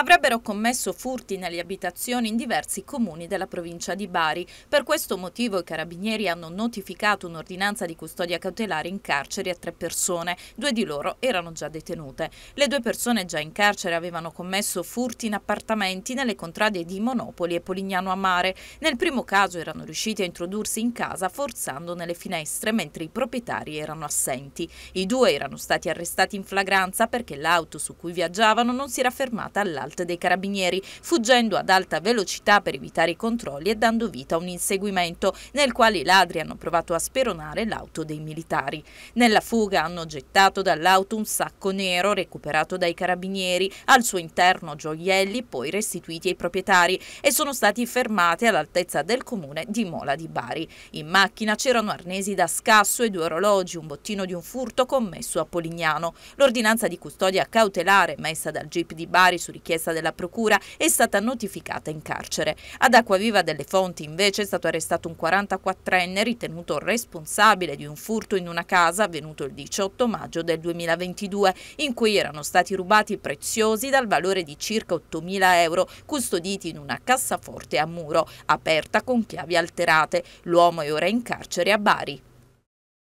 avrebbero commesso furti nelle abitazioni in diversi comuni della provincia di Bari. Per questo motivo i carabinieri hanno notificato un'ordinanza di custodia cautelare in carcere a tre persone, due di loro erano già detenute. Le due persone già in carcere avevano commesso furti in appartamenti nelle contrade di Monopoli e Polignano a Mare. Nel primo caso erano riusciti a introdursi in casa forzando nelle finestre mentre i proprietari erano assenti. I due erano stati arrestati in flagranza perché l'auto su cui viaggiavano non si era fermata all'altro Asfalt dei carabinieri, fuggendo ad alta velocità per evitare i controlli e dando vita a un inseguimento nel quale i ladri hanno provato a speronare l'auto dei militari. Nella fuga hanno gettato dall'auto un sacco nero recuperato dai carabinieri, al suo interno gioielli poi restituiti ai proprietari e sono stati fermati all'altezza del comune di Mola di Bari. In macchina c'erano arnesi da scasso e due orologi, un bottino di un furto commesso a Polignano. L'ordinanza di custodia cautelare messa dal GIP di Bari su richiesta richiesta della Procura, è stata notificata in carcere. Ad Acquaviva delle Fonti invece è stato arrestato un 44enne ritenuto responsabile di un furto in una casa avvenuto il 18 maggio del 2022, in cui erano stati rubati preziosi dal valore di circa 8.000 euro, custoditi in una cassaforte a muro, aperta con chiavi alterate. L'uomo è ora in carcere a Bari.